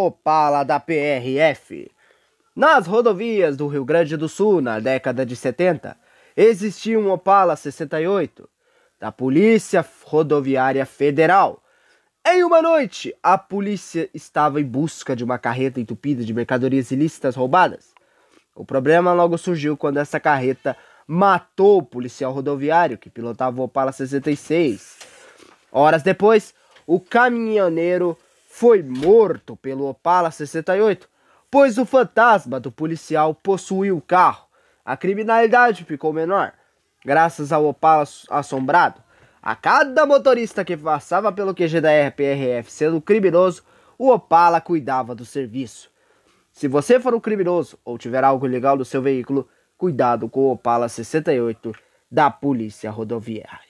Opala da PRF. Nas rodovias do Rio Grande do Sul na década de 70, existia um Opala 68 da Polícia Rodoviária Federal. Em uma noite, a polícia estava em busca de uma carreta entupida de mercadorias ilícitas roubadas. O problema logo surgiu quando essa carreta matou o policial rodoviário que pilotava o Opala 66. Horas depois, o caminhoneiro foi morto pelo Opala 68, pois o fantasma do policial possuiu o carro. A criminalidade ficou menor, graças ao Opala assombrado. A cada motorista que passava pelo QG da RPRF sendo criminoso, o Opala cuidava do serviço. Se você for um criminoso ou tiver algo legal no seu veículo, cuidado com o Opala 68 da Polícia Rodoviária.